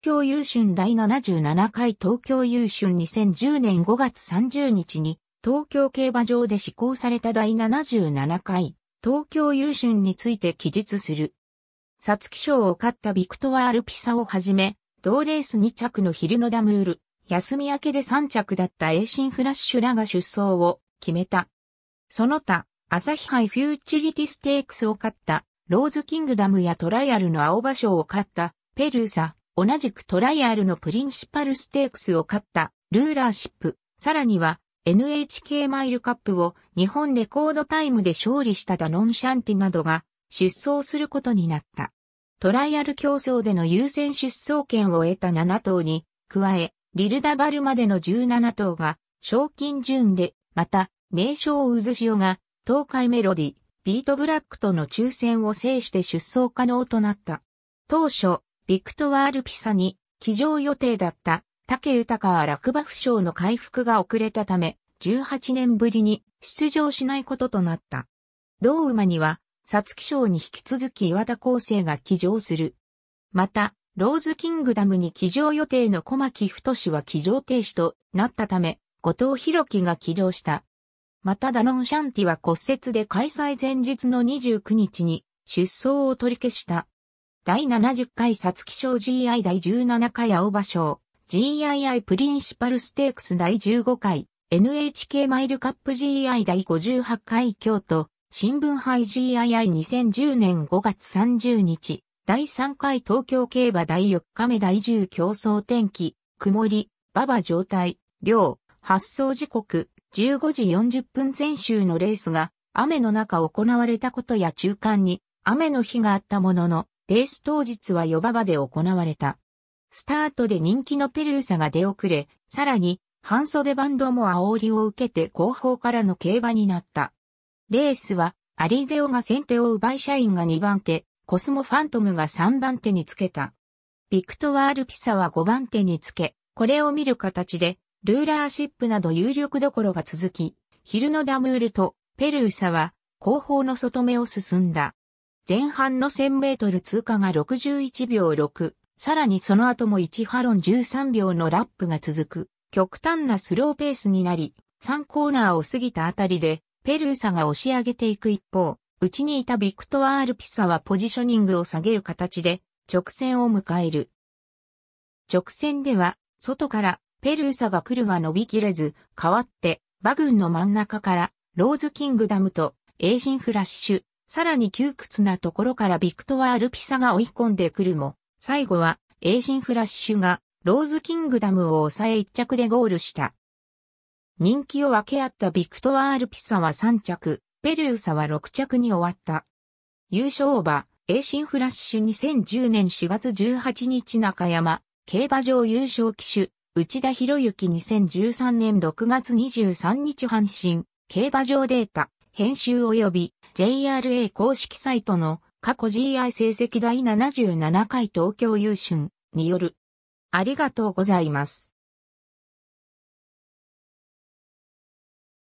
京優春第77回東京優春2010年5月30日に東京競馬場で施行された第77回東京優春について記述する。サツキ賞を勝ったビクトワールピサをはじめ、同レース2着のヒルノダムール、休み明けで3着だったエーシンフラッシュらが出走を決めた。その他、朝日杯フューチュリティステークスを勝った、ローズキングダムやトライアルの青葉賞を勝った、ペルーサ、同じくトライアルのプリンシパルステークスを勝ったルーラーシップ、さらには NHK マイルカップを日本レコードタイムで勝利したダノンシャンティなどが出走することになった。トライアル競争での優先出走権を得た7頭に、加え、リルダバルまでの17頭が、賞金順で、また、名称渦潮が、東海メロディ、ビートブラックとの抽選を制して出走可能となった。当初、ビクトワール・ピサに、騎乗予定だった竹豊は落馬負傷の回復が遅れたため、18年ぶりに出場しないこととなった。同馬には、サツキ賞に引き続き岩田厚生が騎乗する。また、ローズキングダムに騎乗予定の小牧太氏は騎乗停止となったため、後藤弘樹が騎乗した。またダノンシャンティは骨折で開催前日の29日に出走を取り消した。第70回サツキ賞 GI 第17回青葉賞、GII プリンシパルステークス第15回、NHK マイルカップ GI 第58回京都、新聞杯 GII2010 年5月30日、第3回東京競馬第4日目第10競争天気、曇り、馬場状態、量、発送時刻、15時40分前週のレースが、雨の中行われたことや中間に、雨の日があったものの、レース当日はヨババで行われた。スタートで人気のペルーサが出遅れ、さらに、半袖バンドも煽りを受けて後方からの競馬になった。レースは、アリゼオが先手を奪い社員が2番手、コスモファントムが3番手につけた。ビクトワール・ピサは5番手につけ、これを見る形で、ルーラーシップなど有力どころが続き、ヒルノダムールとペルーサは後方の外目を進んだ。前半の1000メートル通過が61秒6、さらにその後も1ハロン13秒のラップが続く、極端なスローペースになり、3コーナーを過ぎたあたりで、ペルーサが押し上げていく一方、うちにいたビクトワール・ピサはポジショニングを下げる形で、直線を迎える。直線では、外からペルーサが来るが伸びきれず、代わって、馬群の真ん中から、ローズキングダムと、エイジンフラッシュ、さらに窮屈なところからビクトワールピサが追い込んでくるも、最後は、エイジンフラッシュが、ローズキングダムを抑え1着でゴールした。人気を分け合ったビクトワールピサは3着、ペルーサは6着に終わった。優勝馬、エイシンフラッシュ2010年4月18日中山、競馬場優勝騎手、内田博之2013年6月23日阪神、競馬場データ、編集及び JRA 公式サイトの過去 GI 成績第77回東京優春による。ありがとうございます。